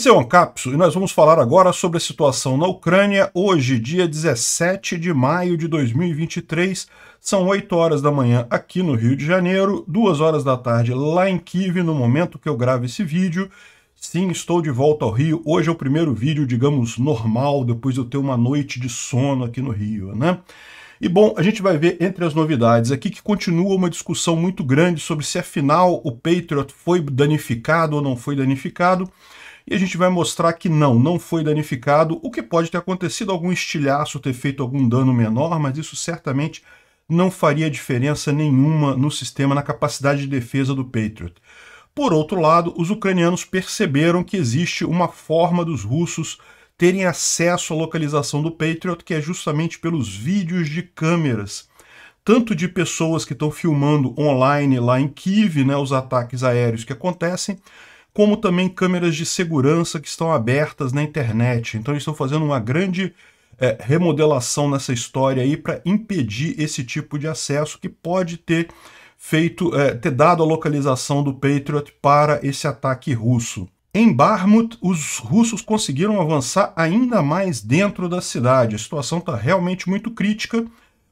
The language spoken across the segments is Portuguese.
Esse é o Ancapso e nós vamos falar agora sobre a situação na Ucrânia hoje, dia 17 de maio de 2023. São 8 horas da manhã aqui no Rio de Janeiro, 2 horas da tarde lá em Kiev, no momento que eu gravo esse vídeo. Sim, estou de volta ao Rio. Hoje é o primeiro vídeo, digamos, normal, depois de eu ter uma noite de sono aqui no Rio, né? E bom, a gente vai ver entre as novidades aqui que continua uma discussão muito grande sobre se afinal o Patriot foi danificado ou não foi danificado e a gente vai mostrar que não, não foi danificado, o que pode ter acontecido, algum estilhaço ter feito algum dano menor, mas isso certamente não faria diferença nenhuma no sistema, na capacidade de defesa do Patriot. Por outro lado, os ucranianos perceberam que existe uma forma dos russos terem acesso à localização do Patriot, que é justamente pelos vídeos de câmeras, tanto de pessoas que estão filmando online lá em Kiev, né, os ataques aéreos que acontecem, como também câmeras de segurança que estão abertas na internet. Então eles estão fazendo uma grande é, remodelação nessa história aí para impedir esse tipo de acesso que pode ter feito é, ter dado a localização do Patriot para esse ataque russo. Em Barmut, os russos conseguiram avançar ainda mais dentro da cidade. A situação está realmente muito crítica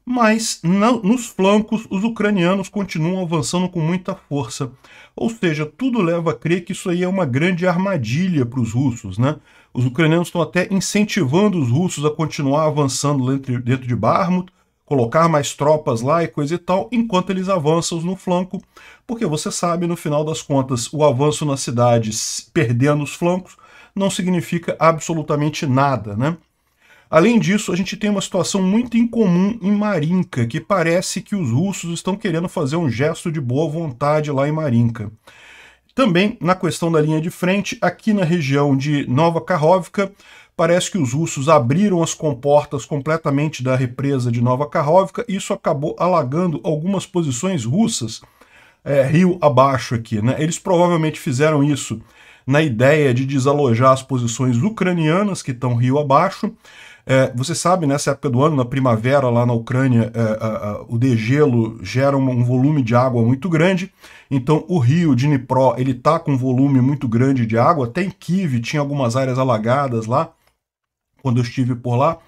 mas nos flancos os ucranianos continuam avançando com muita força. Ou seja, tudo leva a crer que isso aí é uma grande armadilha para os russos, né? Os ucranianos estão até incentivando os russos a continuar avançando dentro de Barmut, colocar mais tropas lá e coisa e tal, enquanto eles avançam no flanco, porque você sabe, no final das contas, o avanço na cidade perdendo os flancos não significa absolutamente nada, né? Além disso, a gente tem uma situação muito incomum em Marinka, que parece que os russos estão querendo fazer um gesto de boa vontade lá em Marinka. Também, na questão da linha de frente, aqui na região de Nova Karhovka, parece que os russos abriram as comportas completamente da represa de Nova Karhovka, e isso acabou alagando algumas posições russas é, rio abaixo aqui. Né? Eles provavelmente fizeram isso na ideia de desalojar as posições ucranianas que estão rio abaixo, é, você sabe, nessa época do ano, na primavera, lá na Ucrânia, é, a, a, o degelo gera um, um, volume de água muito grande. Então, o rio Dnipro, ele tá com um volume muito grande de água. Até em Kiev tinha algumas áreas alagadas lá, quando eu estive por lá.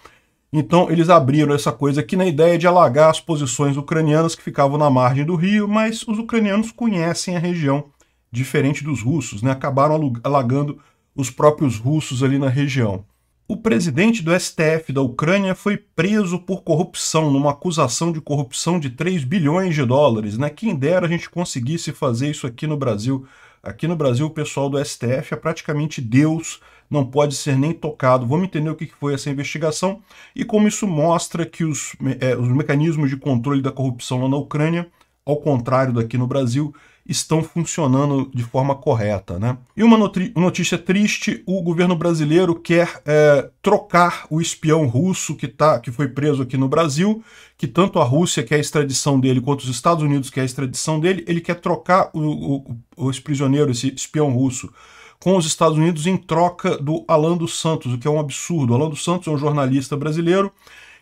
Então, eles abriram essa coisa aqui na ideia de alagar as posições ucranianas que ficavam na margem do rio, mas os ucranianos conhecem a região, diferente dos russos, né? Acabaram alagando os próprios russos ali na região. O presidente do STF da Ucrânia foi preso por corrupção, numa acusação de corrupção de 3 bilhões de dólares. Né? Quem dera a gente conseguisse fazer isso aqui no Brasil. Aqui no Brasil, o pessoal do STF é praticamente Deus, não pode ser nem tocado. Vamos entender o que foi essa investigação e como isso mostra que os, é, os mecanismos de controle da corrupção lá na Ucrânia, ao contrário daqui no Brasil, estão funcionando de forma correta. Né? E uma notícia triste: o governo brasileiro quer é, trocar o espião russo que, tá, que foi preso aqui no Brasil, que tanto a Rússia quer é a extradição dele quanto os Estados Unidos quer é a extradição dele. Ele quer trocar o, o, esse prisioneiro, esse espião russo com os Estados Unidos em troca do Alan dos Santos, o que é um absurdo. O Alan dos Santos é um jornalista brasileiro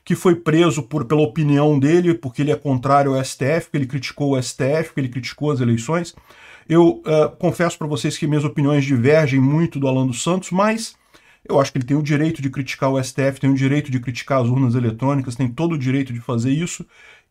que foi preso por, pela opinião dele, porque ele é contrário ao STF, porque ele criticou o STF, porque ele criticou as eleições. Eu uh, confesso para vocês que minhas opiniões divergem muito do Alan dos Santos, mas eu acho que ele tem o direito de criticar o STF, tem o direito de criticar as urnas eletrônicas, tem todo o direito de fazer isso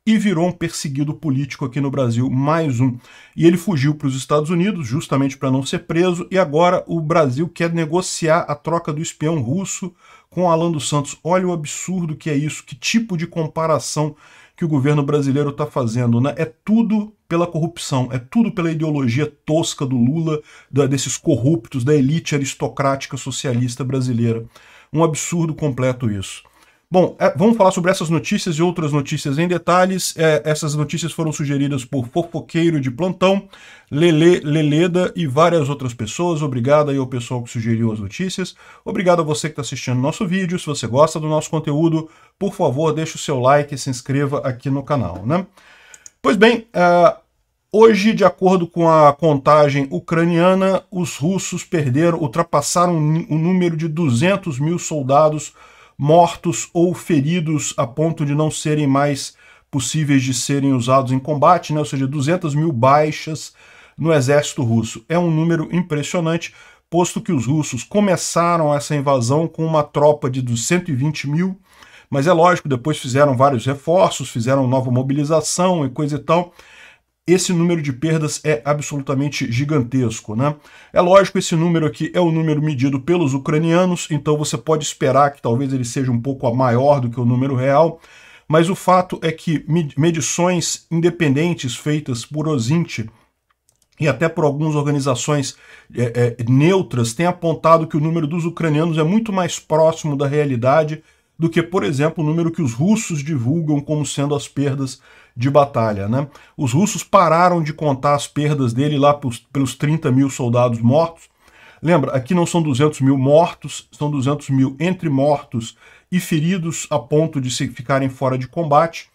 e virou um perseguido político aqui no Brasil, mais um. E ele fugiu para os Estados Unidos justamente para não ser preso, e agora o Brasil quer negociar a troca do espião russo com Alan dos Santos. Olha o absurdo que é isso, que tipo de comparação que o governo brasileiro está fazendo, né? É tudo pela corrupção, é tudo pela ideologia tosca do Lula, da, desses corruptos, da elite aristocrática socialista brasileira. Um absurdo completo isso. Bom, é, vamos falar sobre essas notícias e outras notícias em detalhes. É, essas notícias foram sugeridas por Fofoqueiro de Plantão, Lele, Leleda e várias outras pessoas. Obrigado aí ao pessoal que sugeriu as notícias. Obrigado a você que está assistindo nosso vídeo. Se você gosta do nosso conteúdo, por favor, deixe o seu like e se inscreva aqui no canal, né? Pois bem, é, hoje, de acordo com a contagem ucraniana, os russos perderam, ultrapassaram o número de 200 mil soldados mortos ou feridos a ponto de não serem mais possíveis de serem usados em combate, né? ou seja, 200 mil baixas no exército russo. É um número impressionante, posto que os russos começaram essa invasão com uma tropa de 120 mil, mas é lógico, depois fizeram vários reforços, fizeram nova mobilização e coisa e tal esse número de perdas é absolutamente gigantesco. Né? É lógico, esse número aqui é o número medido pelos ucranianos, então você pode esperar que talvez ele seja um pouco maior do que o número real, mas o fato é que medições independentes feitas por Ozinti e até por algumas organizações é, é, neutras têm apontado que o número dos ucranianos é muito mais próximo da realidade do que, por exemplo, o número que os russos divulgam como sendo as perdas de batalha. Né? Os russos pararam de contar as perdas dele lá pelos, pelos 30 mil soldados mortos. Lembra, aqui não são 200 mil mortos, são 200 mil entre mortos e feridos a ponto de se ficarem fora de combate.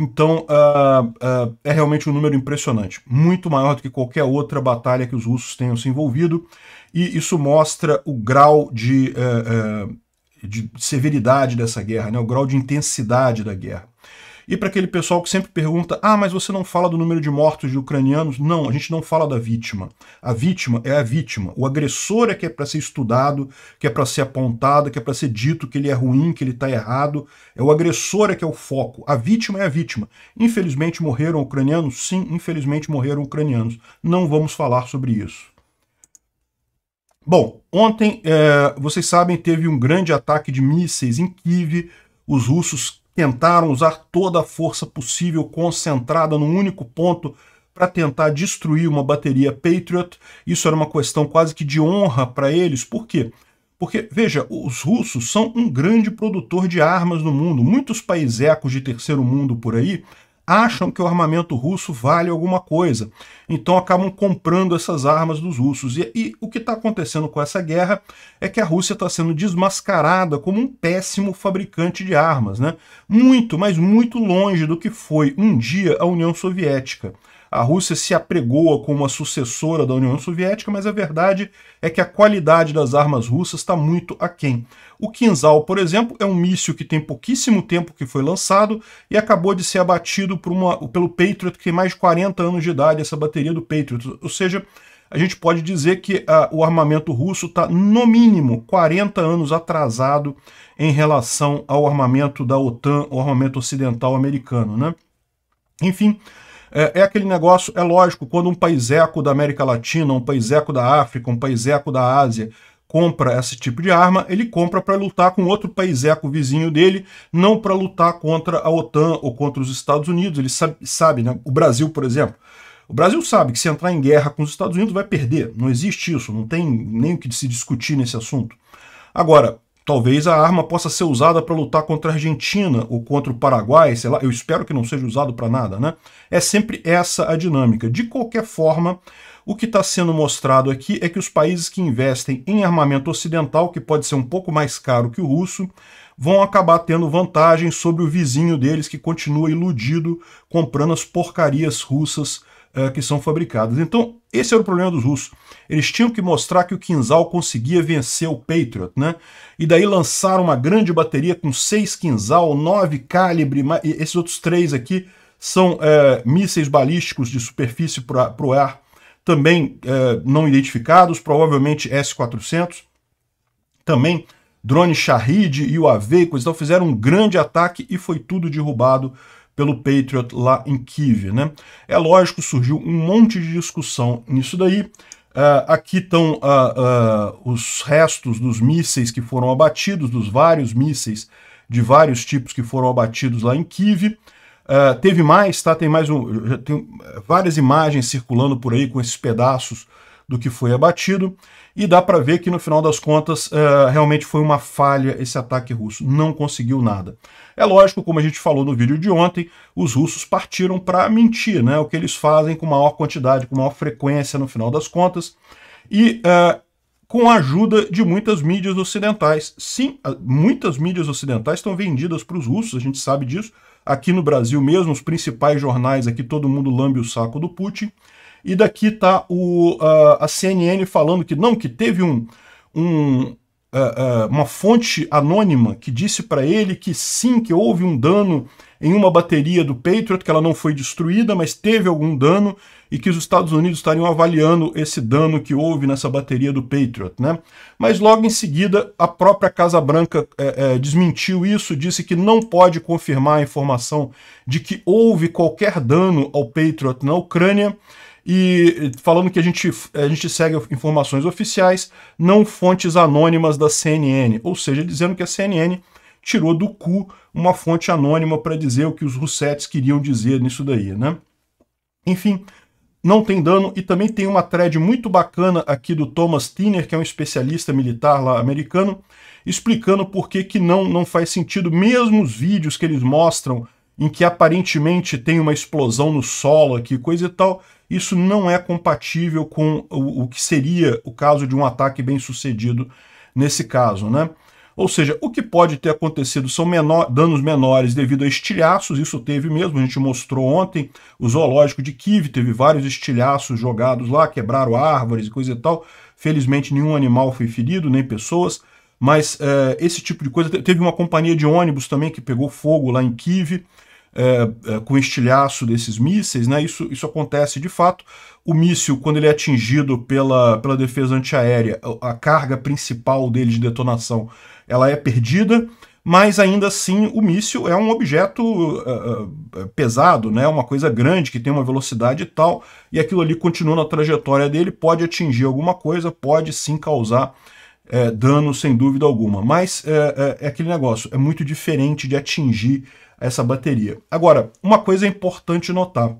Então uh, uh, é realmente um número impressionante, muito maior do que qualquer outra batalha que os russos tenham se envolvido, e isso mostra o grau de uh, de severidade dessa guerra, né, o grau de intensidade da guerra. E para aquele pessoal que sempre pergunta: ah, mas você não fala do número de mortos de ucranianos? Não, a gente não fala da vítima. A vítima é a vítima. O agressor é que é para ser estudado, que é para ser apontado, que é para ser dito que ele é ruim, que ele está errado. É o agressor é que é o foco. A vítima é a vítima. Infelizmente morreram ucranianos? Sim, infelizmente morreram ucranianos. Não vamos falar sobre isso. Bom, ontem, é, vocês sabem, teve um grande ataque de mísseis em Kiev. Os russos tentaram usar toda a força possível concentrada num único ponto para tentar destruir uma bateria Patriot. Isso era uma questão quase que de honra para eles. Por quê? Porque, veja, os russos são um grande produtor de armas no mundo. Muitos países de terceiro mundo por aí acham que o armamento russo vale alguma coisa. Então acabam comprando essas armas dos russos. E, e o que está acontecendo com essa guerra é que a Rússia está sendo desmascarada como um péssimo fabricante de armas, né? Muito, mas muito longe do que foi um dia a União Soviética. A Rússia se apregoa como uma sucessora da União Soviética, mas a verdade é que a qualidade das armas russas está muito aquém. O Kinzhal, por exemplo, é um míssil que tem pouquíssimo tempo que foi lançado e acabou de ser abatido por uma, pelo Patriot, que tem mais de 40 anos de idade, essa bateria do Patriot. Ou seja, a gente pode dizer que ah, o armamento russo está, no mínimo, 40 anos atrasado em relação ao armamento da OTAN, o armamento ocidental americano. Né? Enfim, é, é, aquele negócio, é lógico, quando um país eco da América Latina, um país eco da África, um país eco da Ásia compra esse tipo de arma, ele compra para lutar com outro país eco vizinho dele, não para lutar contra a OTAN ou contra os Estados Unidos. Ele sabe, sabe né? o Brasil, por exemplo. O Brasil sabe que se entrar em guerra com os Estados Unidos vai perder. Não existe isso, não tem nem o que se discutir nesse assunto. Agora, Talvez a arma possa ser usada para lutar contra a Argentina ou contra o Paraguai, sei lá, eu espero que não seja usado para nada, né? É sempre essa a dinâmica. De qualquer forma, o que está sendo mostrado aqui é que os países que investem em armamento ocidental, que pode ser um pouco mais caro que o russo, vão acabar tendo vantagem sobre o vizinho deles que continua iludido comprando as porcarias russas eh, que são fabricadas. Então, esse era o problema dos russos. Eles tinham que mostrar que o Quinzal conseguia vencer o Patriot, né? E daí lançaram uma grande bateria com seis Quinzal, nove calibre, esses outros três aqui são é, mísseis balísticos de superfície para o ar, também é, não identificados, provavelmente S-400. Também drone Shahid e o AV, coisa fizeram um grande ataque e foi tudo derrubado pelo Patriot lá em Kiev, né? É lógico, surgiu um monte de discussão nisso daí. Uh, aqui estão uh, ah, uh, ah, os restos dos mísseis que foram abatidos, dos vários mísseis de vários tipos que foram abatidos lá em Kiev. teve mais, tá? Tem mais um, tem várias imagens circulando por aí com esses pedaços do que foi abatido. E dá para ver que no final das contas é, realmente foi uma falha esse ataque russo, não conseguiu nada. É lógico, como a gente falou no vídeo de ontem, os russos partiram para mentir, né? O que eles fazem com maior quantidade, com maior frequência no final das contas. E é, com a ajuda de muitas mídias ocidentais. Sim, muitas mídias ocidentais estão vendidas para os russos, a gente sabe disso. Aqui no Brasil mesmo, os principais jornais aqui, todo mundo lambe o saco do Putin. E daqui tá o, a, CNN falando que não, que teve um, um, é, é, uma fonte anônima que disse para ele que sim, que houve um dano em uma bateria do Patriot, que ela não foi destruída, mas teve algum dano e que os Estados Unidos estariam avaliando esse dano que houve nessa bateria do Patriot, né? Mas logo em seguida, a própria Casa Branca é, é, desmentiu isso, disse que não pode confirmar a informação de que houve qualquer dano ao Patriot na Ucrânia e eh, falando que a gente, a gente segue informações oficiais, não fontes anônimas da CNN, ou seja, dizendo que a CNN tirou do cu uma fonte anônima para dizer o que os Russetes queriam dizer nisso daí, né? Enfim, não tem dano e também tem uma thread muito bacana aqui do Thomas Tiner, que é um especialista militar lá americano, explicando por que, que não, não faz sentido mesmo os vídeos que eles mostram em que aparentemente tem uma explosão no solo aqui, coisa e tal, isso não é compatível com o, o que seria o caso de um ataque bem sucedido nesse caso, né? Ou seja, o que pode ter acontecido são menor, danos menores devido a estilhaços, isso teve mesmo, a gente mostrou ontem, o zoológico de Kiev teve vários estilhaços jogados lá, quebraram árvores e coisa e tal. Felizmente nenhum animal foi ferido, nem pessoas, mas é, esse tipo de coisa. Teve uma companhia de ônibus também que pegou fogo lá em Kiev. É, é, com estilhaço desses mísseis, né? Isso, isso acontece de fato. O míssil, quando ele é atingido pela, pela defesa antiaérea, a carga principal dele de detonação ela é perdida, mas ainda assim o míssil é um objeto uh, uh, pesado, né? uma coisa grande que tem uma velocidade e tal, e aquilo ali continua na trajetória dele, pode atingir alguma coisa, pode sim causar dano sem dúvida alguma. Mas é aquele negócio, é muito diferente de atingir essa bateria. Agora, uma coisa é importante notar,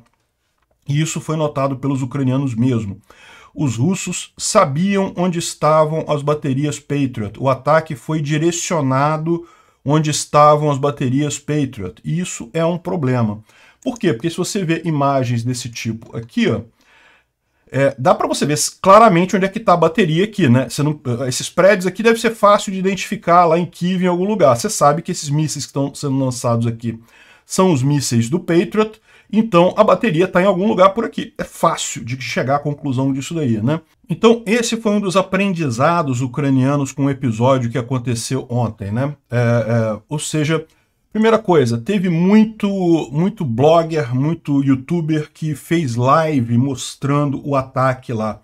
e isso foi notado pelos ucranianos mesmo. Os russos sabiam onde estavam as baterias Patriot. O ataque foi direcionado onde estavam as baterias Patriot. E isso é um problema. Por quê? Porque se você vê imagens desse tipo aqui, ó, é, dá para você ver claramente onde é que está a bateria aqui, né? Não, eh, esses prédios aqui deve ser fácil de identificar lá em Kiev, em algum lugar. Você sabe que esses mísseis que estão sendo lançados aqui são os mísseis do Patriot, então a bateria está em algum lugar por aqui. É fácil de chegar à conclusão disso daí, né? Então esse foi um dos aprendizados ucranianos com o episódio que aconteceu ontem, né? É, é, ou seja, Primeira coisa, teve muito, muito blogger, muito youtuber que fez live mostrando o ataque lá.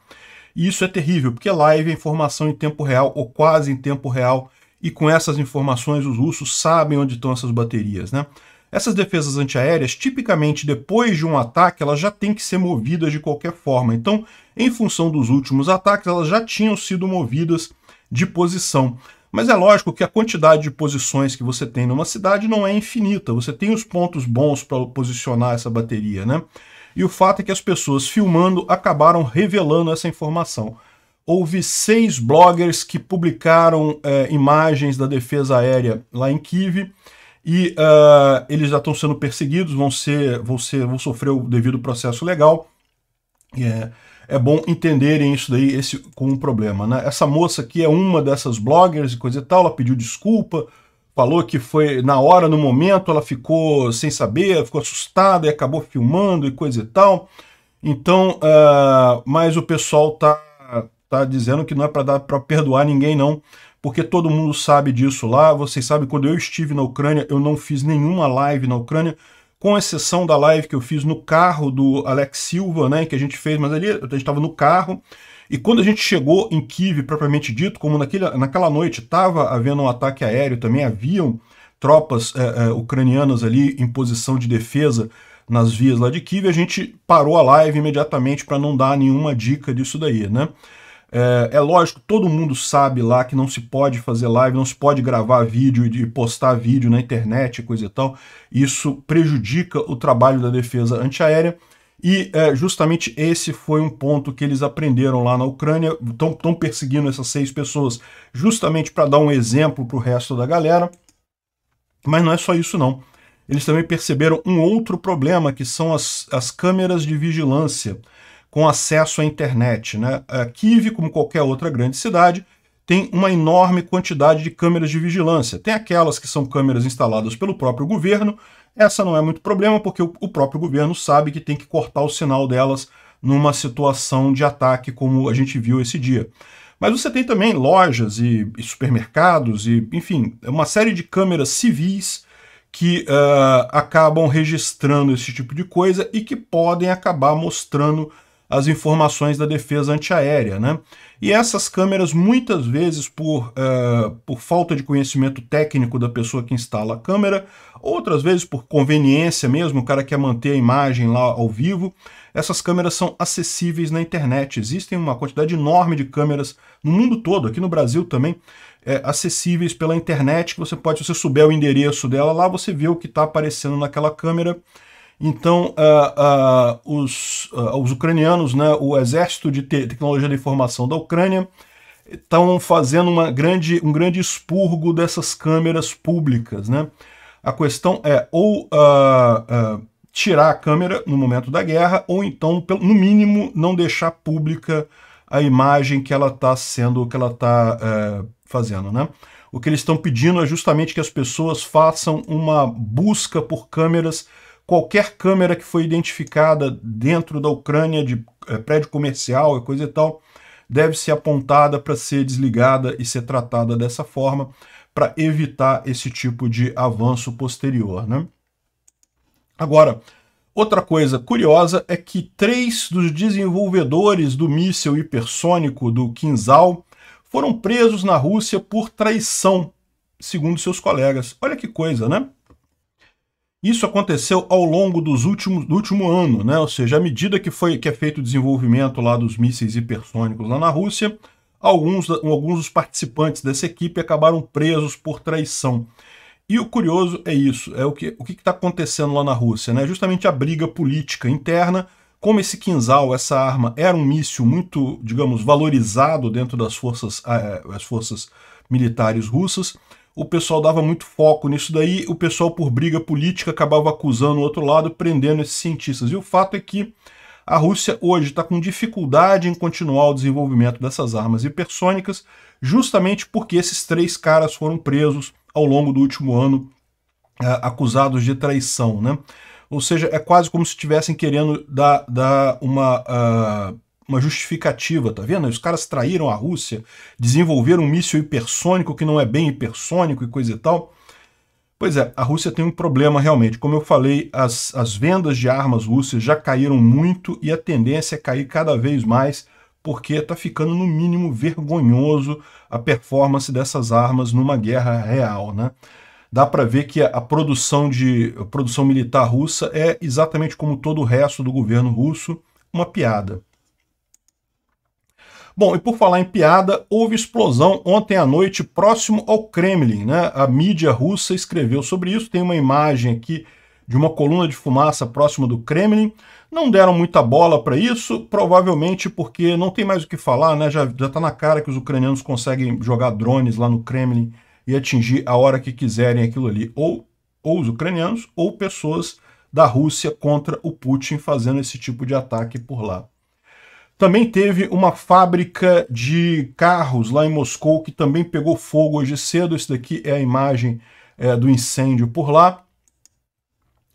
E isso é terrível, porque live é informação em tempo real ou quase em tempo real, e com essas informações os russos sabem onde estão essas baterias, né? Essas defesas antiaéreas, tipicamente depois de um ataque, elas já têm que ser movidas de qualquer forma. Então, em função dos últimos ataques, elas já tinham sido movidas de posição. Mas é lógico que a quantidade de posições que você tem numa cidade não é infinita. Você tem os pontos bons para posicionar essa bateria, né? E o fato é que as pessoas filmando acabaram revelando essa informação. Houve seis bloggers que publicaram é, imagens da defesa aérea lá em Kiev e uh, eles já estão sendo perseguidos, vão ser, vão ser, vão sofrer o devido processo legal. Yeah. É, é bom entenderem isso daí esse, com um problema. Né? Essa moça aqui é uma dessas bloggers e coisa e tal, ela pediu desculpa, falou que foi na hora, no momento, ela ficou sem saber, ficou assustada e acabou filmando e coisa e tal. Então, uh, mas o pessoal tá, tá dizendo que não é para perdoar ninguém não, porque todo mundo sabe disso lá, vocês sabem, quando eu estive na Ucrânia, eu não fiz nenhuma live na Ucrânia, com exceção da live que eu fiz no carro do Alex Silva, né, que a gente fez, mas ali a gente estava no carro. E quando a gente chegou em Kiev, propriamente dito, como naquele, naquela noite estava havendo um ataque aéreo, também haviam tropas é, é, ucranianas ali em posição de defesa nas vias lá de Kiev, a gente parou a live imediatamente para não dar nenhuma dica disso daí, né? É, é, lógico, todo mundo sabe lá que não se pode fazer live, não se pode gravar vídeo e postar vídeo na internet, coisa e tal. Isso prejudica o trabalho da defesa antiaérea. E é, justamente esse foi um ponto que eles aprenderam lá na Ucrânia. Estão perseguindo essas seis pessoas, justamente para dar um exemplo para o resto da galera. Mas não é só isso, não. Eles também perceberam um outro problema, que são as, as câmeras de vigilância com acesso à internet. Né? A é, Kiev, como qualquer outra grande cidade, tem uma enorme quantidade de câmeras de vigilância. Tem aquelas que são câmeras instaladas pelo próprio governo, essa não é muito problema, porque o próprio governo sabe que tem que cortar o sinal delas numa situação de ataque como a gente viu esse dia. Mas você tem também lojas e, e supermercados e, enfim, uma série de câmeras civis que uh, acabam registrando esse tipo de coisa e que podem acabar mostrando as informações da defesa antiaérea. Né? E essas câmeras, muitas vezes, por, uh, por falta de conhecimento técnico da pessoa que instala a câmera, outras vezes por conveniência mesmo, o cara quer manter a imagem lá ao vivo, essas câmeras são acessíveis na internet. Existem uma quantidade enorme de câmeras no mundo todo, aqui no Brasil também, é, acessíveis pela internet, você pode, se você souber o endereço dela lá, você vê o que está aparecendo naquela câmera, então, uh, uh, os, uh, os, ucranianos, né, o Exército de Te Tecnologia da Informação da Ucrânia, estão fazendo uma grande, um grande expurgo dessas câmeras públicas. Né? A questão é ou tirar a câmera no momento da guerra, ou então, no mínimo, não deixar pública a imagem que ela está sendo, que ela está eh, fazendo. Né? O que eles estão pedindo é justamente que as pessoas façam uma busca por câmeras qualquer câmera que foi identificada dentro da Ucrânia de eh, prédio comercial e coisa e tal, deve ser apontada para ser desligada e ser tratada dessa forma para evitar esse tipo de avanço posterior. Né? Agora, outra coisa curiosa é que três dos desenvolvedores do míssil hipersônico do Kinzhal foram presos na Rússia por traição, segundo seus colegas. Olha que coisa, né? Isso aconteceu ao longo dos últimos, do último ano, né? ou seja, à medida que, foi, que é feito o desenvolvimento lá dos mísseis hipersônicos lá na Rússia, alguns, alguns dos participantes dessa equipe acabaram presos por traição. E o curioso é isso, é o que o está acontecendo lá na Rússia, né? justamente a briga política interna, como esse quinzal, essa arma, era um míssil muito, digamos, valorizado dentro das forças, eh, as forças militares russas, o pessoal dava muito foco nisso daí, o pessoal por briga política acabava acusando o outro lado, prendendo esses cientistas. E o fato é que a Rússia hoje está com dificuldade em continuar o desenvolvimento dessas armas hipersônicas, justamente porque esses três caras foram presos ao longo do último ano, é, acusados de traição, né? Ou seja, é quase como se estivessem querendo dar, dar uma uh, uma justificativa, tá vendo? Os caras traíram a Rússia, desenvolveram um míssil hipersônico que não é bem hipersônico e coisa e tal. Pois é, a Rússia tem um problema realmente. Como eu falei, as, as vendas de armas russas já caíram muito e a tendência é cair cada vez mais, porque está ficando, no mínimo, vergonhoso a performance dessas armas numa guerra real, né? Dá para ver que a, produção, de, a produção militar russa é exatamente como todo o resto do governo russo, uma piada. Bom, e por falar em piada, houve explosão ontem à noite próximo ao Kremlin, né? A mídia russa escreveu sobre isso, tem uma imagem aqui de uma coluna de fumaça próximo do Kremlin. Não deram muita bola para isso, provavelmente porque não tem mais o que falar, né? Já, está na cara que os ucranianos conseguem jogar drones lá no Kremlin e atingir a hora que quiserem aquilo ali, ou, ou os ucranianos, ou pessoas da Rússia contra o Putin fazendo esse tipo de ataque por lá. Também teve uma fábrica de carros lá em Moscou que também pegou fogo hoje cedo. Isso daqui é a imagem é, do incêndio por lá.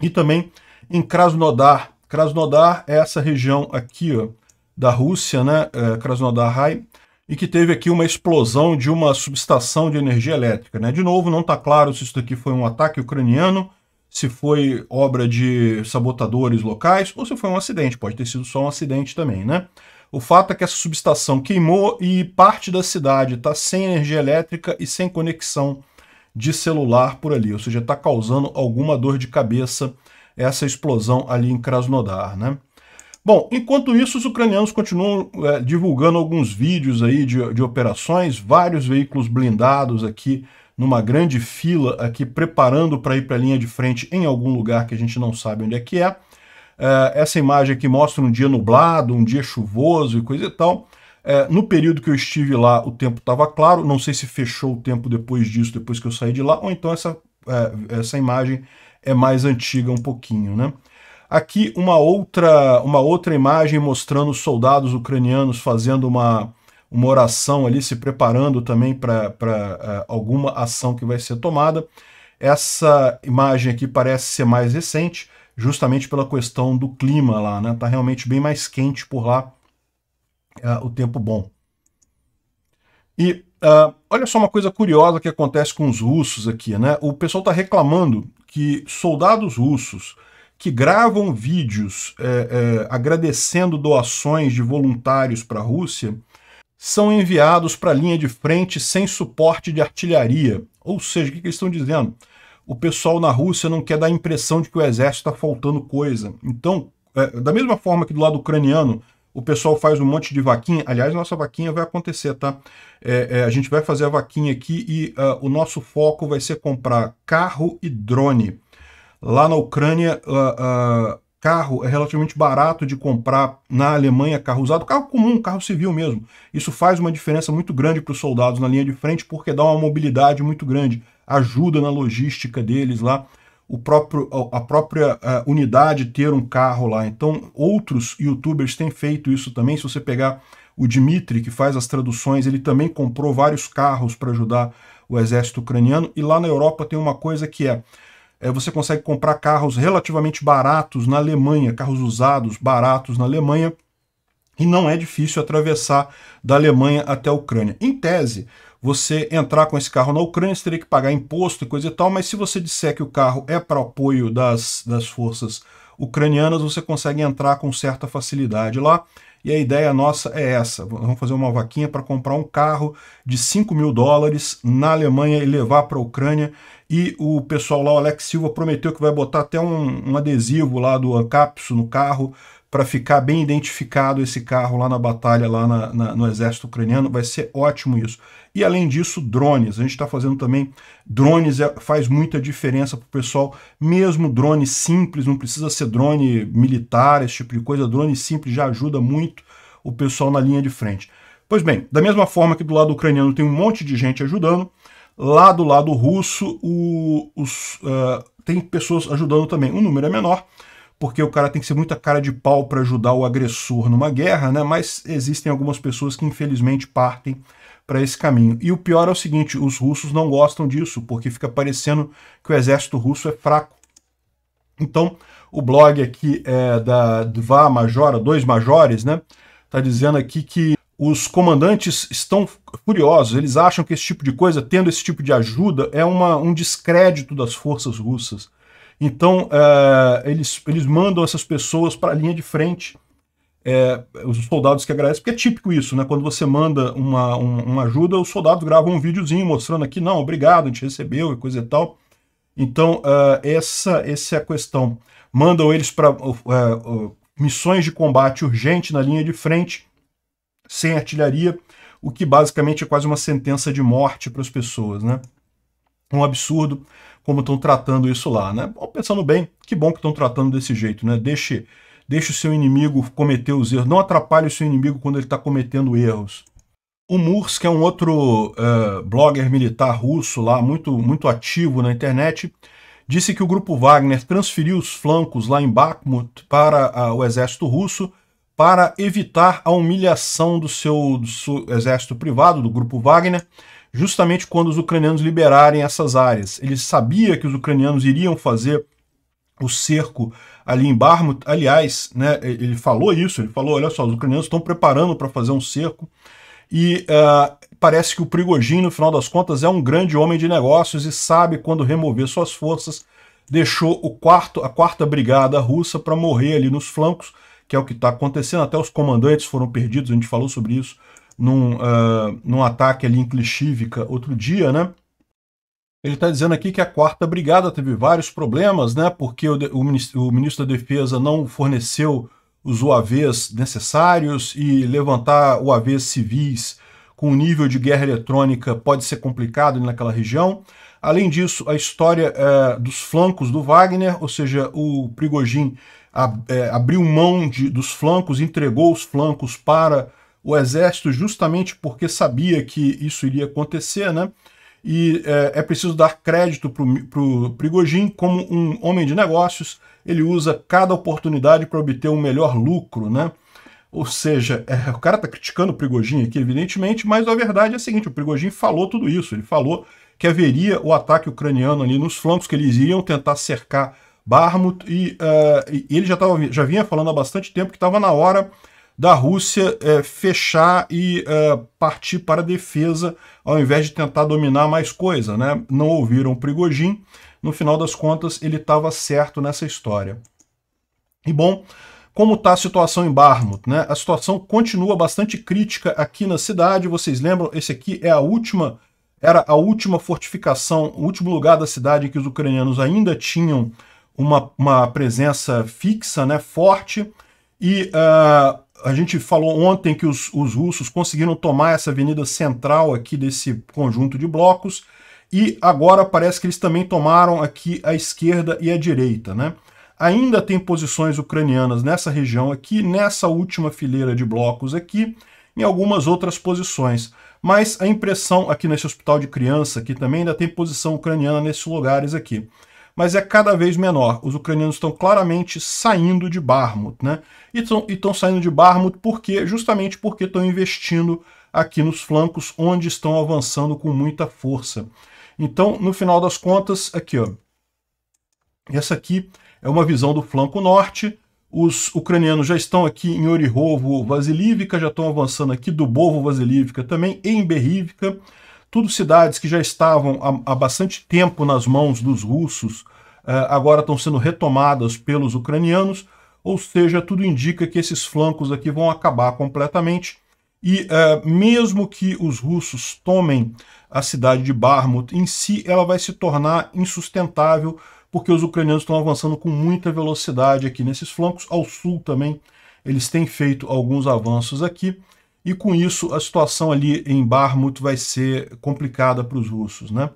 E também em Krasnodar. Krasnodar é essa região aqui ó, da Rússia, né? É, Krasnodar High, e que teve aqui uma explosão de uma subestação de energia elétrica. Né? De novo, não está claro se isso daqui foi um ataque ucraniano se foi obra de sabotadores locais ou se foi um acidente, pode ter sido só um acidente também, né? O fato é que essa subestação queimou e parte da cidade está sem energia elétrica e sem conexão de celular por ali, ou seja, está causando alguma dor de cabeça essa explosão ali em Krasnodar, né? Bom, enquanto isso, os ucranianos continuam é, divulgando alguns vídeos aí de, de operações, vários veículos blindados aqui numa grande fila aqui, preparando para ir para a linha de frente em algum lugar que a gente não sabe onde é que é. é essa imagem aqui mostra um dia nublado, um dia chuvoso e coisa e tal. É, no período que eu estive lá, o tempo estava claro. Não sei se fechou o tempo depois disso, depois que eu saí de lá, ou então essa, é, essa imagem é mais antiga um pouquinho, né? Aqui uma outra, uma outra imagem mostrando os soldados ucranianos fazendo uma, uma oração ali, se preparando também para é, alguma ação que vai ser tomada. Essa imagem aqui parece ser mais recente, justamente pela questão do clima lá, né? Tá realmente bem mais quente por lá é, o tempo bom. E uh, olha só uma coisa curiosa que acontece com os russos aqui, né? O pessoal tá reclamando que soldados russos que gravam vídeos é, é, agradecendo doações de voluntários para a Rússia são enviados para a linha de frente sem suporte de artilharia. Ou seja, o que, eles estão dizendo? O pessoal na Rússia não quer dar a impressão de que o exército está faltando coisa. Então, é, da mesma forma que do lado ucraniano o pessoal faz um monte de vaquinha. Aliás, nossa vaquinha vai acontecer, tá? É, é, a gente vai fazer a vaquinha aqui e uh, o nosso foco vai ser comprar carro e drone. Lá na Ucrânia, uh, carro é relativamente barato de comprar na Alemanha, carro usado, carro comum, carro civil mesmo. Isso faz uma diferença muito grande para os soldados na linha de frente, porque dá uma mobilidade muito grande, ajuda na logística deles lá, o próprio, a própria a é, unidade ter um carro lá. Então, outros youtubers têm feito isso também. Se você pegar o Dmitry, que faz as traduções, ele também comprou vários carros para ajudar o exército ucraniano. E lá na Europa tem uma coisa que é é, você consegue comprar carros relativamente baratos na Alemanha, carros usados baratos na Alemanha, e não é difícil atravessar da Alemanha até a Ucrânia. Em tese, você entrar com esse carro na Ucrânia, você teria que pagar imposto e coisa e tal, mas se você disser que o carro é para apoio das, das forças ucranianas, você consegue entrar com certa facilidade lá. E a ideia nossa é essa: vamos fazer uma vaquinha para comprar um carro de 5 mil dólares na Alemanha e levar para a Ucrânia. E o pessoal lá, o Alex Silva, prometeu que vai botar até um, um adesivo lá do ancapso no carro para ficar bem identificado esse carro lá na batalha, lá na, na, no exército ucraniano. Vai ser ótimo isso. E além disso, drones. A gente está fazendo também drones, é, faz muita diferença para o pessoal, mesmo drone simples, não precisa ser drone militar, esse tipo de coisa. Drone simples já ajuda muito o pessoal na linha de frente. Pois bem, da mesma forma que do lado ucraniano tem um monte de gente ajudando, lá do lado russo o, os, uh, tem pessoas ajudando também. O número é menor, porque o cara tem que ser muita cara de pau para ajudar o agressor numa guerra, né? Mas existem algumas pessoas que infelizmente partem para esse caminho. E o pior é o seguinte, os russos não gostam disso, porque fica parecendo que o exército russo é fraco. Então, o blog aqui é da Dva Majora, dois majores, né? Tá dizendo aqui que os comandantes estão furiosos, eles acham que esse tipo de coisa, tendo esse tipo de ajuda, é uma, um descrédito das forças russas. Então, é, eles, eles mandam essas pessoas para a linha de frente, é, os soldados que agradecem, porque é típico isso, né? Quando você manda uma, um, uma ajuda, os soldados gravam um videozinho mostrando aqui, não, obrigado, a gente recebeu e coisa e tal. Então, é, essa, essa é a questão. Mandam eles para é, missões de combate urgente na linha de frente, sem artilharia, o que basicamente é quase uma sentença de morte para as pessoas, né? Um absurdo como estão tratando isso lá, né? Bom, pensando bem, que bom que estão tratando desse jeito, né? Deixe, deixe o seu inimigo cometer os erros, não atrapalhe o seu inimigo quando ele está cometendo erros. O Murs, que é um outro uh, blogger militar russo lá, muito, muito ativo na internet, disse que o grupo Wagner transferiu os flancos lá em Bakhmut para uh, o exército russo para evitar a humilhação do seu, do seu exército privado, do grupo Wagner, justamente quando os ucranianos liberarem essas áreas. Ele sabia que os ucranianos iriam fazer o cerco ali em Barmut. Aliás, né, ele falou isso, ele falou, olha só, os ucranianos estão preparando para fazer um cerco. E uh, parece que o Prigogine, no final das contas, é um grande homem de negócios e sabe quando remover suas forças. Deixou o quarto, a quarta brigada russa para morrer ali nos flancos, que é o que está acontecendo. Até os comandantes foram perdidos, a gente falou sobre isso num, uh, num ataque ali em Klishivka outro dia, né? Ele está dizendo aqui que a quarta brigada teve vários problemas, né? Porque o, o, ministro, o ministro da Defesa não forneceu os UAVs necessários e levantar UAVs civis com o nível de guerra eletrônica pode ser complicado naquela região. Além disso, a história é, dos flancos do Wagner, ou seja, o Prigogine ab, é, abriu mão de, dos flancos, entregou os flancos para o exército justamente porque sabia que isso iria acontecer, né? E é, é preciso dar crédito para o Prigogine como um homem de negócios, ele usa cada oportunidade para obter um melhor lucro, né? Ou seja, é, o cara está criticando o Prigogine aqui, evidentemente, mas a verdade é a seguinte, o Prigogine falou tudo isso, ele falou que haveria o ataque ucraniano ali nos flancos, que eles iriam tentar cercar Barmut, e, uh, e ele já, tava, já vinha falando há bastante tempo que estava na hora da Rússia é, fechar e é, partir para a defesa ao invés de tentar dominar mais coisa. Né? Não ouviram o Prigojin, no final das contas ele estava certo nessa história. E bom, como está a situação em Barmut? Né? A situação continua bastante crítica aqui na cidade, vocês lembram, esse aqui é a última era a última fortificação, o último lugar da cidade em que os ucranianos ainda tinham uma, uma presença fixa, né, forte, e ah, a gente falou ontem que os, os russos conseguiram tomar essa avenida central aqui desse conjunto de blocos, e agora parece que eles também tomaram aqui a esquerda e a direita, né? Ainda tem posições ucranianas nessa região aqui, nessa última fileira de blocos aqui, em algumas outras posições. Mas a impressão aqui nesse hospital de criança, aqui também ainda tem posição ucraniana nesses lugares aqui mas é cada vez menor. Os ucranianos estão claramente saindo de Barmut, né? E estão saindo de Barmut porque, justamente porque estão investindo aqui nos flancos, onde estão avançando com muita força. Então, no final das contas, aqui, ó. Essa aqui é uma visão do flanco norte. Os ucranianos já estão aqui em Orihovo, Vasilivka, já estão avançando aqui do Bovo, Vasilivka também, em Berrivka. Tudo cidades que já estavam há, há bastante tempo nas mãos dos russos, eh, agora estão sendo retomadas pelos ucranianos, ou seja, tudo indica que esses flancos aqui vão acabar completamente. E uh, mesmo que os russos tomem a cidade de Barmut, em si ela vai se tornar insustentável, porque os ucranianos estão avançando com muita velocidade aqui nesses flancos. Ao sul também eles têm feito alguns avanços aqui e com isso a situação ali em Barmut vai ser complicada para os russos, né?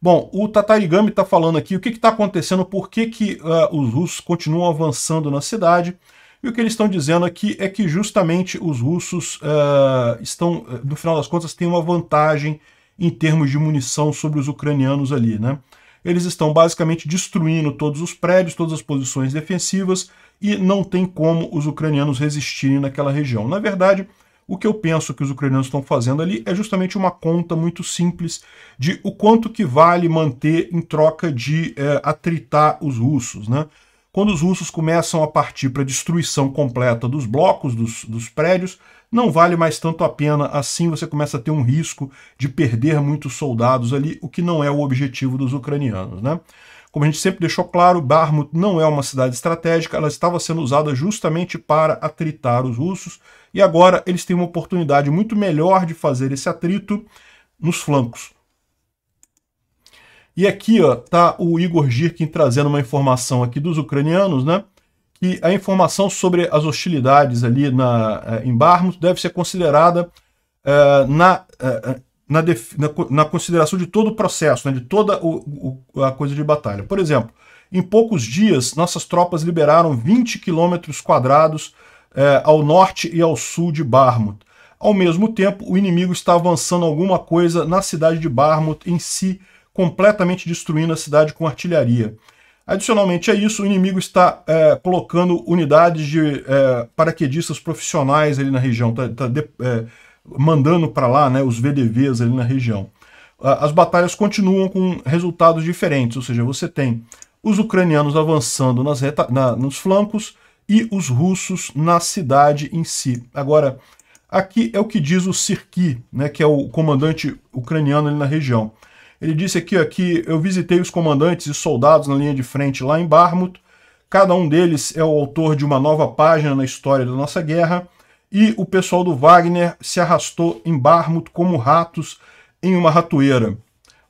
Bom, o Tatarigami está falando aqui o que está acontecendo, por que, que uh, os russos continuam avançando na cidade. E o que eles estão dizendo aqui é que justamente os russos uh, estão, no final das contas, têm uma vantagem em termos de munição sobre os ucranianos ali, né? Eles estão basicamente destruindo todos os prédios, todas as posições defensivas e não tem como os ucranianos resistirem naquela região. Na verdade, o que eu penso que os ucranianos estão fazendo ali é justamente uma conta muito simples de o quanto que vale manter em troca de é, atritar os russos. Né? Quando os russos começam a partir para a destruição completa dos blocos, dos, dos prédios, não vale mais tanto a pena, assim você começa a ter um risco de perder muitos soldados ali, o que não é o objetivo dos ucranianos. Né? Como a gente sempre deixou claro, Barmut não é uma cidade estratégica, ela estava sendo usada justamente para atritar os russos, e agora eles têm uma oportunidade muito melhor de fazer esse atrito nos flancos. E aqui ó, tá o Igor Girkin trazendo uma informação aqui dos ucranianos, né? Que a informação sobre as hostilidades ali na, eh, em Barmut deve ser considerada eh, na, eh, na, na, consideração de todo o processo, né, de toda o, o, a coisa de batalha. Por exemplo, em poucos dias, nossas tropas liberaram 20 quilômetros quadrados eh, ao norte e ao sul de Barmut. Ao mesmo tempo, o inimigo está avançando alguma coisa na cidade de Barmut em si, completamente destruindo a cidade com artilharia. Adicionalmente a isso, o inimigo está é, colocando unidades de é, paraquedistas profissionais ali na região, está tá, tá mandando para lá né, os VDVs ali na região. As batalhas continuam com resultados diferentes, ou seja, você tem os ucranianos avançando nas reta, na, nos flancos e os russos na cidade em si. Agora, aqui é o que diz o Sirki, né, que é o comandante ucraniano ali na região. Ele disse aqui ó, que eu visitei os comandantes e soldados na linha de frente lá em Barmut. Cada um deles é o autor de uma nova página na história da nossa guerra e o pessoal do Wagner se arrastou em Barmut como ratos em uma ratoeira.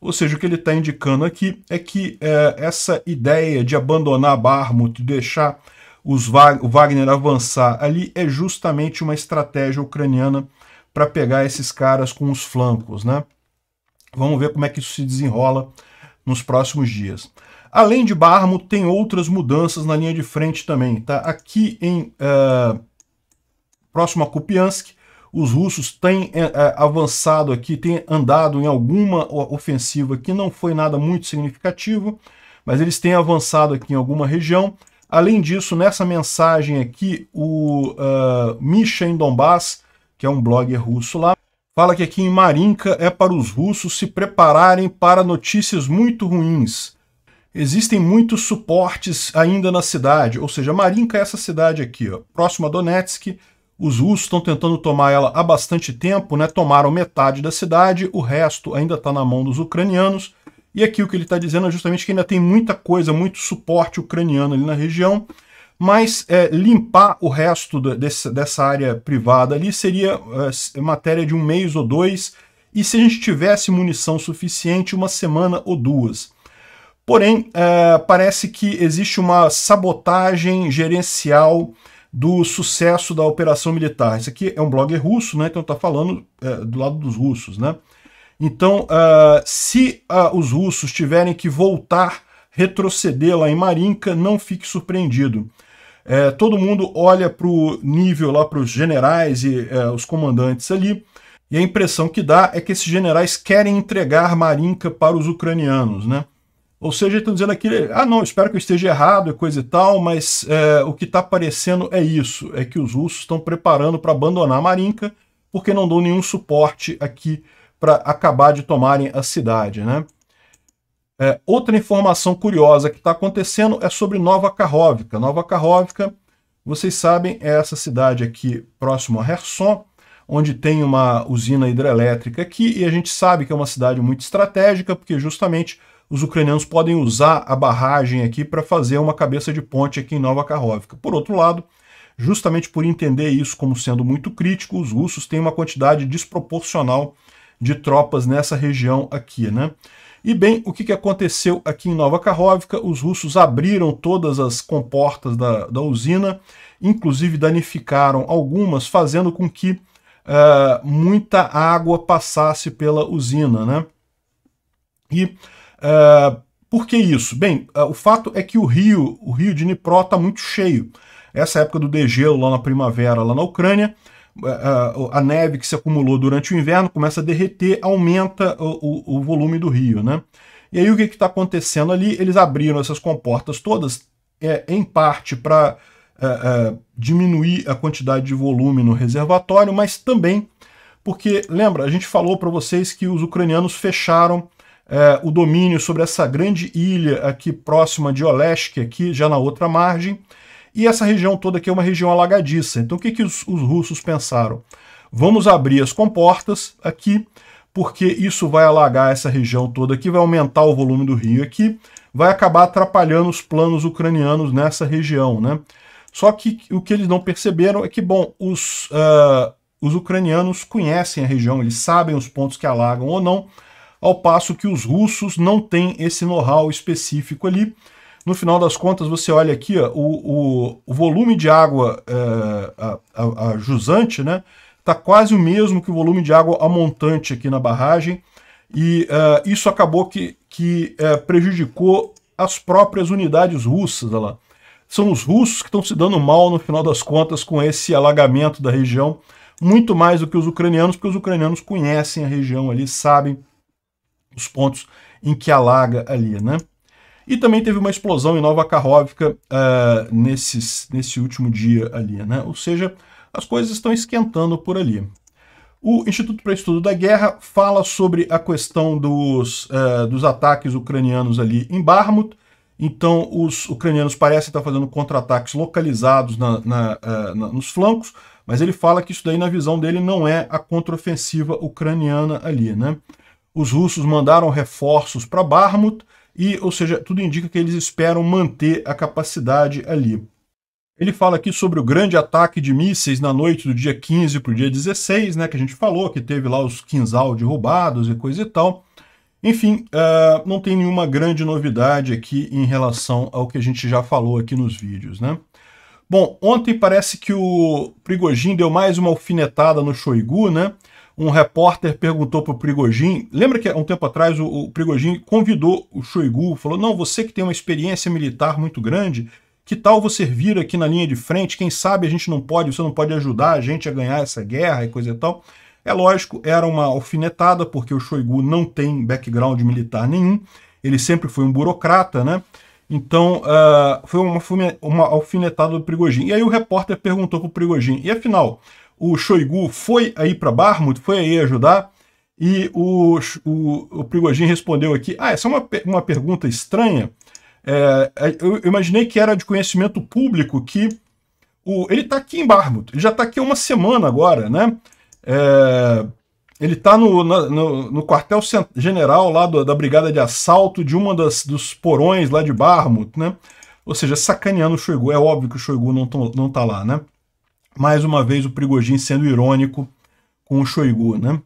Ou seja, o que ele está indicando aqui é que é, essa ideia de abandonar Barmut, deixar os Wag o Wagner avançar ali, é justamente uma estratégia ucraniana para pegar esses caras com os flancos. Né? Vamos ver como é que isso se desenrola nos próximos dias. Além de Barmut, tem outras mudanças na linha de frente também. Tá? Aqui em eh, próximo a Kupiansk, os russos têm é, avançado aqui, têm andado em alguma ofensiva que não foi nada muito significativo, mas eles têm avançado aqui em alguma região. Além disso, nessa mensagem aqui, o uh, Misha em Donbass, que é um blogger russo lá, fala que aqui em Marinka é para os russos se prepararem para notícias muito ruins. Existem muitos suportes ainda na cidade, ou seja, Marinka é essa cidade aqui, ó, próxima a Donetsk, os russos estão tentando tomar ela há bastante tempo, né? Tomaram metade da cidade, o resto ainda está na mão dos ucranianos. E aqui o que ele está dizendo é justamente que ainda tem muita coisa, muito suporte ucraniano ali na região, mas é, limpar o resto desse, dessa área privada ali seria é, matéria de um mês ou dois, e se a gente tivesse munição suficiente, uma semana ou duas. Porém, é, parece que existe uma sabotagem gerencial do sucesso da operação militar. Isso aqui é um blogger russo, né? Então está falando é, do lado dos russos, né? Então, uh, se uh, os russos tiverem que voltar, retroceder lá em Marinka, não fique surpreendido. É, todo mundo olha para o nível lá, para os generais e é, os comandantes ali, e a impressão que dá é que esses generais querem entregar Marinka para os ucranianos, né? Ou seja, estão dizendo aqui, ah não, espero que eu esteja errado, coisa e tal, mas é, o que está aparecendo é isso, é que os russos estão preparando para abandonar Marinka, porque não dão nenhum suporte aqui para acabar de tomarem a cidade, né? É, outra informação curiosa que está acontecendo é sobre Nova Karhovka. Nova Karhovka, vocês sabem, é essa cidade aqui próximo a Kherson, onde tem uma usina hidrelétrica aqui, e a gente sabe que é uma cidade muito estratégica, porque justamente os ucranianos podem usar a barragem aqui para fazer uma cabeça de ponte aqui em Nova Karhovka. Por outro lado, justamente por entender isso como sendo muito crítico, os russos têm uma quantidade desproporcional de tropas nessa região aqui, né? E bem, o que, aconteceu aqui em Nova Karhovka? Os russos abriram todas as comportas da, da usina, inclusive danificaram algumas, fazendo com que uh, muita água passasse pela usina, né? E Uh, por que isso? Bem, uh, o fato é que o rio, o rio de Dnipro está muito cheio. Essa época do degelo lá na primavera, lá na Ucrânia, uh, a neve que se acumulou durante o inverno começa a derreter, aumenta o, o, o volume do rio, né? E aí o que está acontecendo ali? Eles abriram essas comportas todas, é, em parte para diminuir a quantidade de volume no reservatório, mas também porque, lembra, a gente falou para vocês que os ucranianos fecharam é, o domínio sobre essa grande ilha aqui próxima de Olesk, aqui já na outra margem, e essa região toda aqui é uma região alagadiça. Então o que, que os, os russos pensaram? Vamos abrir as comportas aqui, porque isso vai alagar essa região toda aqui, vai aumentar o volume do rio aqui, vai acabar atrapalhando os planos ucranianos nessa região, né? Só que o que eles não perceberam é que, bom, os, uh, os ucranianos conhecem a região, eles sabem os pontos que alagam ou não, ao passo que os russos não têm esse know-how específico ali. No final das contas, você olha aqui, ó, o, o, o, volume de água é, a, a, a jusante, né? Está quase o mesmo que o volume de água a montante aqui na barragem. E uh, isso acabou que, que uh, prejudicou as próprias unidades russas. Olha lá. São os russos que estão se dando mal, no final das contas, com esse alagamento da região, muito mais do que os ucranianos, porque os ucranianos conhecem a região ali, sabem os pontos em que alaga ali, né? E também teve uma explosão em Nova Karhovka uh, eh, nesses, nesse último dia ali, né? Ou seja, as coisas estão esquentando por ali. O Instituto para Estudo da Guerra fala sobre a questão dos, uh, dos ataques ucranianos ali em Barmut. Então, os ucranianos parecem estar fazendo contra-ataques localizados na, na, uh, na, nos flancos, mas ele fala que isso daí, na visão dele, não é a contraofensiva ucraniana ali, né? Os russos mandaram reforços para Barmut e, ou seja, tudo indica que eles esperam manter a capacidade ali. Ele fala aqui sobre o grande ataque de mísseis na noite do dia 15 para o dia 16, né, que a gente falou, que teve lá os quinzal derrubados e coisa e tal. Enfim, uh, não tem nenhuma grande novidade aqui em relação ao que a gente já falou aqui nos vídeos, né? Bom, ontem parece que o Prigojin deu mais uma alfinetada no Shoigu, né? um repórter perguntou para o Prigogine, lembra que há um tempo atrás o, o convidou o Shoigu, falou, não, você que tem uma experiência militar muito grande, que tal você vir aqui na linha de frente, quem sabe a gente não pode, você não pode ajudar a gente a ganhar essa guerra e coisa e tal. É lógico, era uma alfinetada, porque o Shoigu não tem background militar nenhum, ele sempre foi um burocrata, né? Então, uh, foi uma, uma alfinetada do Prigogine. E aí o repórter perguntou para o Prigogine, e afinal, o Shoigu foi aí para Barmut, foi aí ajudar, e o, o, o respondeu aqui, ah, essa é uma, uma pergunta estranha, é, é eu imaginei que era de conhecimento público que o, ele está aqui em Barmut, ele já está aqui há uma semana agora, né? É, ele está no, no, no, quartel general lá do, da brigada de assalto de uma das dos porões lá de Barmut, né? Ou seja, sacaneando o Shoigu. É óbvio que o Shoigu não, não tá lá, né? mais uma vez o Prigogine sendo irônico com o Shoigu, né?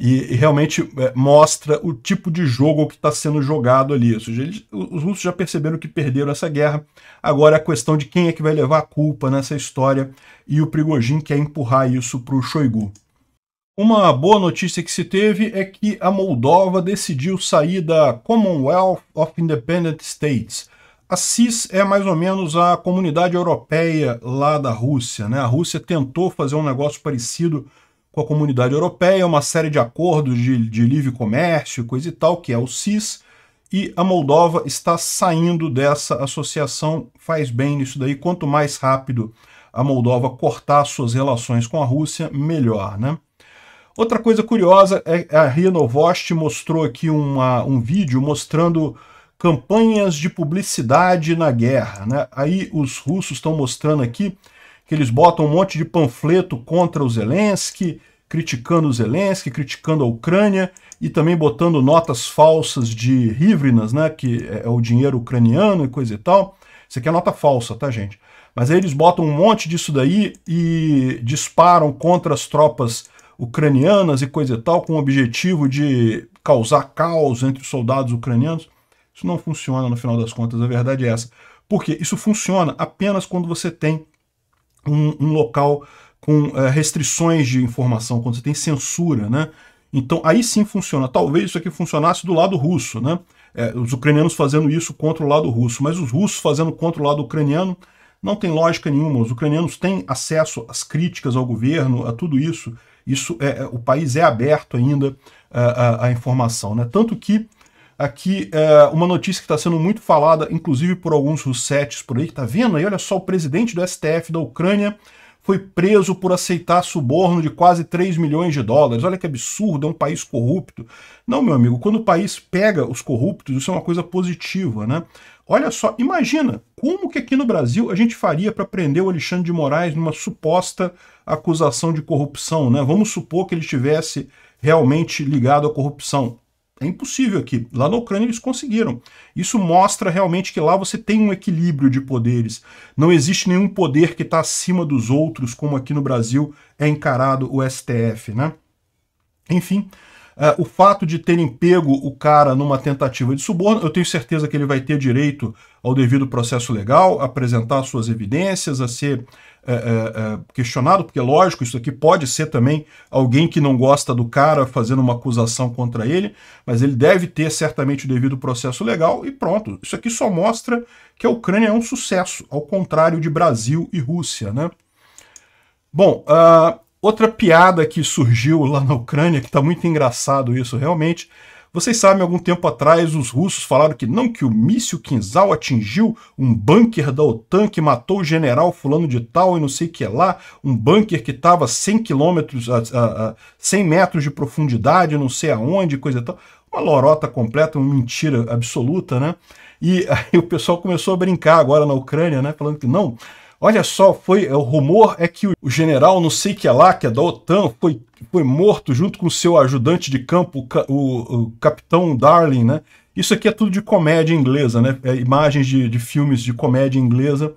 E, e realmente é, mostra o tipo de jogo que está sendo jogado ali. Ou seja, eles, os russos já perceberam que perderam essa guerra. Agora é a questão de quem é que vai levar a culpa nessa história e o Prigogine quer empurrar isso para o Shoigu. Uma boa notícia que se teve é que a Moldova decidiu sair da Commonwealth of Independent States, a CIS é mais ou menos a comunidade europeia lá da Rússia. Né? A Rússia tentou fazer um negócio parecido com a comunidade europeia, uma série de acordos de, de livre comércio, coisa e tal, que é o CIS, e a Moldova está saindo dessa associação, faz bem nisso daí, quanto mais rápido a Moldova cortar suas relações com a Rússia, melhor, né? Outra coisa curiosa é, é a Ria mostrou aqui uma, um vídeo mostrando campanhas de publicidade na guerra. Né? Aí os russos estão mostrando aqui que eles botam um monte de panfleto contra o Zelensky, criticando o Zelensky, criticando a Ucrânia e também botando notas falsas de hivrinas, né, que é, é o dinheiro ucraniano e coisa e tal. Isso aqui é nota falsa, tá, gente? Mas aí eles botam um monte disso daí e disparam contra as tropas ucranianas e coisa e tal, com o objetivo de causar caos entre os soldados ucranianos. Isso não funciona no final das contas, a verdade é essa. Porque isso funciona apenas quando você tem um, um local com é, restrições de informação, quando você tem censura, né? Então aí sim funciona. Talvez isso aqui funcionasse do lado russo, né? É, os ucranianos fazendo isso contra o lado russo, mas os russos fazendo contra o lado ucraniano não tem lógica nenhuma. Os ucranianos têm acesso às críticas ao governo, a tudo isso. Isso é, é o país é aberto ainda à, eh, informação, né? Tanto que aqui é, uma notícia que está sendo muito falada, inclusive por alguns russetes por aí, que está vendo aí, olha só, o presidente do STF da Ucrânia foi preso por aceitar suborno de quase 3 milhões de dólares. Olha que absurdo, é um país corrupto. Não, meu amigo, quando o país pega os corruptos, isso é uma coisa positiva, né? Olha só, imagina como que aqui no Brasil a gente faria para prender o Alexandre de Moraes numa suposta acusação de corrupção, né? Vamos supor que ele estivesse realmente ligado à corrupção. É impossível aqui. Lá na Ucrânia eles conseguiram. Isso mostra realmente que lá você tem um equilíbrio de poderes. Não existe nenhum poder que está acima dos outros, como aqui no Brasil é encarado o STF, né? Enfim, é, o fato de terem pego o cara numa tentativa de suborno, eu tenho certeza que ele vai ter direito ao devido processo legal, apresentar suas evidências, a ser é, é, é, questionado, porque, lógico, isso aqui pode ser também alguém que não gosta do cara fazendo uma acusação contra ele, mas ele deve ter certamente o devido processo legal e pronto. Isso aqui só mostra que a Ucrânia é um sucesso, ao contrário de Brasil e Rússia, né? Bom, uh, outra piada que surgiu lá na Ucrânia, que está muito engraçado isso realmente, vocês sabem, algum tempo atrás, os russos falaram que não que o míssil Kinzhal atingiu um bunker da OTAN que matou o general fulano de tal e não sei o que lá, um bunker que estava 100 quilômetros, a, a, 100 metros de profundidade, não sei aonde, coisa e tal. Uma lorota completa, uma mentira absoluta, né? E aí o pessoal começou a brincar agora na Ucrânia, né? Falando que não, Olha só, foi o rumor é que o general não sei que é lá, que é da OTAN, foi que foi morto junto com seu ajudante de campo, o, o capitão Darling, né? Isso aqui é tudo de comédia inglesa, né? É, imagens de, de, filmes de comédia inglesa.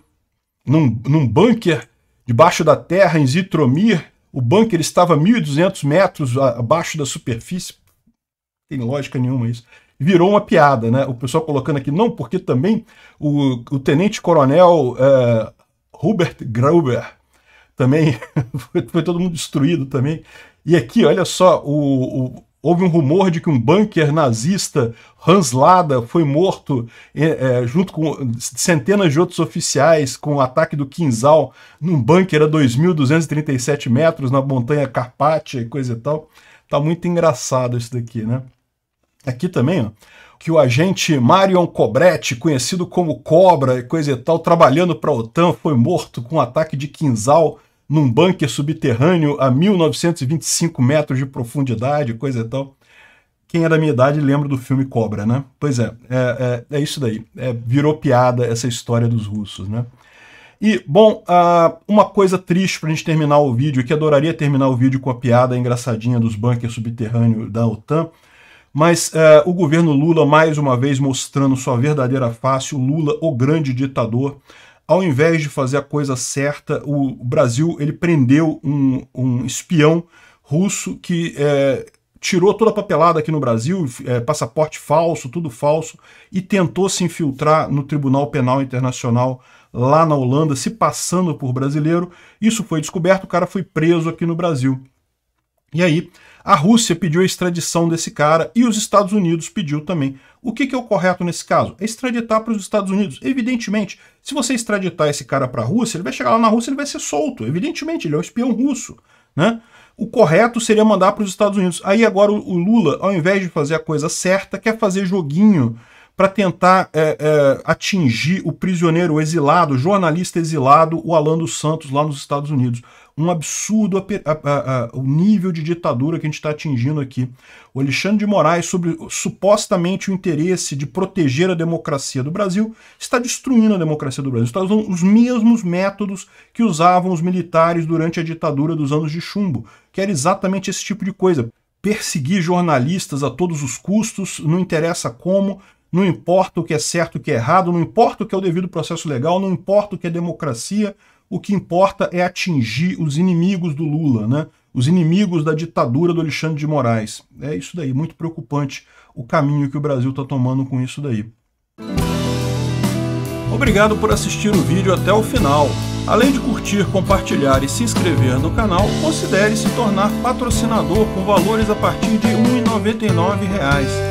Num, num bunker debaixo da terra, em Zitromir, o bunker estava 1.200 metros abaixo da superfície. Não tem lógica nenhuma isso. Virou uma piada, né? O pessoal colocando aqui, não, porque também o, o tenente-coronel é, Hubert Grauber também foi, foi todo mundo destruído também. E aqui, olha só, o, o, houve um rumor de que um bunker nazista, Hans Lada, foi morto é, é junto com centenas de outros oficiais com o ataque do Quinzal num bunker a 2.237 metros na montanha Carpátia e coisa e tal. Tá muito engraçado isso daqui, né? Aqui também, ó, que o agente Marion Cobretti, conhecido como Cobra e coisa e tal, trabalhando para a OTAN, foi morto com um ataque de quinzal num bunker subterrâneo a 1925 metros de profundidade, coisa e tal. Quem é da minha idade lembra do filme Cobra, né? Pois é, é, é, é isso daí. É, virou piada essa história dos russos, né? E, bom, uh, uma coisa triste para a gente terminar o vídeo, que adoraria terminar o vídeo com a piada engraçadinha dos bunkers subterrâneos da OTAN, mas uh, o governo Lula, mais uma vez, mostrando sua verdadeira face, o Lula, o grande ditador, ao invés de fazer a coisa certa, o Brasil ele prendeu um, um espião russo que é, tirou toda a papelada aqui no Brasil, é, passaporte falso, tudo falso, e tentou se infiltrar no Tribunal Penal Internacional lá na Holanda, se passando por brasileiro. Isso foi descoberto, o cara foi preso aqui no Brasil. E aí, a Rússia pediu a extradição desse cara e os Estados Unidos pediu também. O que, que é o correto nesse caso? É extraditar para os Estados Unidos. Evidentemente, se você extraditar esse cara para a Rússia, ele vai chegar lá na Rússia e ele vai ser solto. Evidentemente, ele é um espião russo. Né? O correto seria mandar para os Estados Unidos. Aí agora o Lula, ao invés de fazer a coisa certa, quer fazer joguinho para tentar é, é, atingir o prisioneiro exilado, o jornalista exilado, o Alan dos Santos, lá nos Estados Unidos um absurdo a, a, a, o nível de ditadura que a gente está atingindo aqui. O Alexandre de Moraes, sobre supostamente o interesse de proteger a democracia do Brasil, está destruindo a democracia do Brasil. Está usando os mesmos métodos que usavam os militares durante a ditadura dos anos de chumbo, que era exatamente esse tipo de coisa. Perseguir jornalistas a todos os custos, não interessa como, não importa o que é certo, o que é errado, não importa o que é o devido processo legal, não importa o que é democracia, o que importa é atingir os inimigos do Lula, né? os inimigos da ditadura do Alexandre de Moraes. É isso daí, muito preocupante o caminho que o Brasil está tomando com isso daí. Obrigado por assistir o vídeo até o final. Além de curtir, compartilhar e se inscrever no canal, considere se tornar patrocinador com valores a partir de R$ 1,99